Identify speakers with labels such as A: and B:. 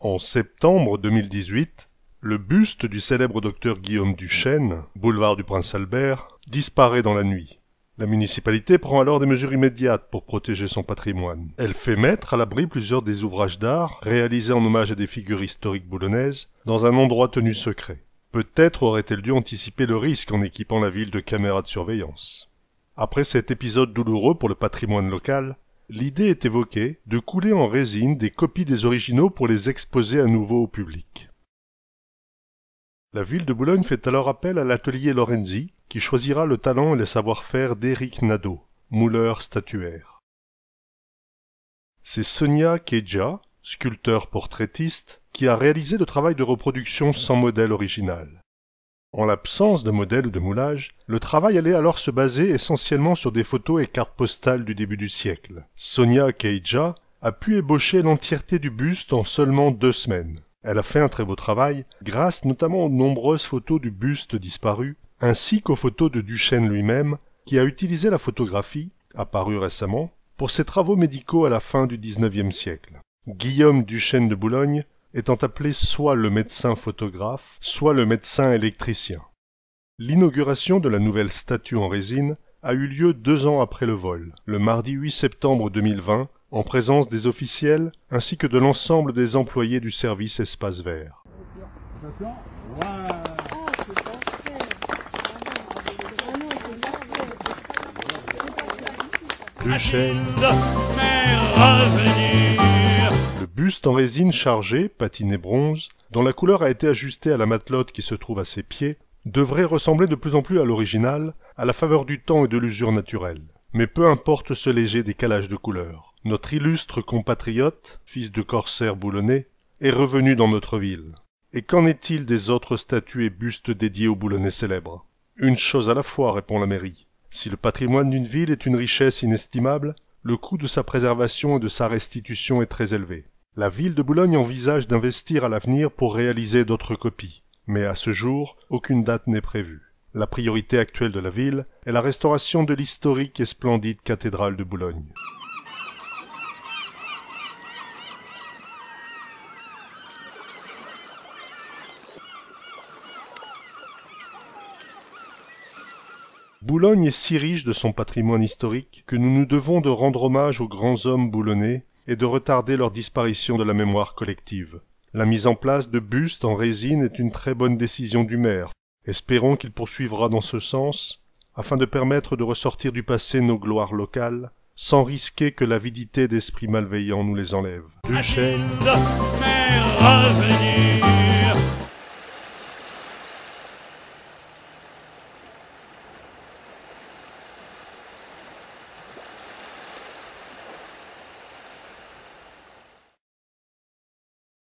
A: En septembre 2018, le buste du célèbre docteur Guillaume Duchesne, boulevard du Prince Albert, disparaît dans la nuit. La municipalité prend alors des mesures immédiates pour protéger son patrimoine. Elle fait mettre à l'abri plusieurs des ouvrages d'art réalisés en hommage à des figures historiques boulonnaises dans un endroit tenu secret. Peut-être aurait-elle dû anticiper le risque en équipant la ville de caméras de surveillance. Après cet épisode douloureux pour le patrimoine local, L'idée est évoquée de couler en résine des copies des originaux pour les exposer à nouveau au public. La ville de Boulogne fait alors appel à l'atelier Lorenzi, qui choisira le talent et les savoir-faire d'Éric Nadeau, mouleur statuaire. C'est Sonia Keja, sculpteur portraitiste, qui a réalisé le travail de reproduction sans modèle original. En l'absence de modèle de moulage, le travail allait alors se baser essentiellement sur des photos et cartes postales du début du siècle. Sonia Keija a pu ébaucher l'entièreté du buste en seulement deux semaines. Elle a fait un très beau travail, grâce notamment aux nombreuses photos du buste disparu, ainsi qu'aux photos de Duchesne lui-même, qui a utilisé la photographie, apparue récemment, pour ses travaux médicaux à la fin du XIXe siècle. Guillaume Duchesne de Boulogne étant appelé soit le médecin photographe, soit le médecin électricien. L'inauguration de la nouvelle statue en résine a eu lieu deux ans après le vol, le mardi 8 septembre 2020, en présence des officiels ainsi que de l'ensemble des employés du service Espace Vert buste en résine chargée, patinée bronze, dont la couleur a été ajustée à la matelote qui se trouve à ses pieds, devrait ressembler de plus en plus à l'original, à la faveur du temps et de l'usure naturelle. Mais peu importe ce léger décalage de couleur. Notre illustre compatriote, fils de corsaire boulonnais, est revenu dans notre ville. Et qu'en est-il des autres statues et bustes dédiés aux boulonnais célèbres Une chose à la fois, répond la mairie. Si le patrimoine d'une ville est une richesse inestimable, le coût de sa préservation et de sa restitution est très élevé. La ville de Boulogne envisage d'investir à l'avenir pour réaliser d'autres copies, mais à ce jour, aucune date n'est prévue. La priorité actuelle de la ville est la restauration de l'historique et splendide cathédrale de Boulogne. Boulogne est si riche de son patrimoine historique que nous nous devons de rendre hommage aux grands hommes boulonnais et de retarder leur disparition de la mémoire collective. La mise en place de bustes en résine est une très bonne décision du maire. Espérons qu'il poursuivra dans ce sens, afin de permettre de ressortir du passé nos gloires locales, sans risquer que l'avidité d'esprits malveillants nous les enlève.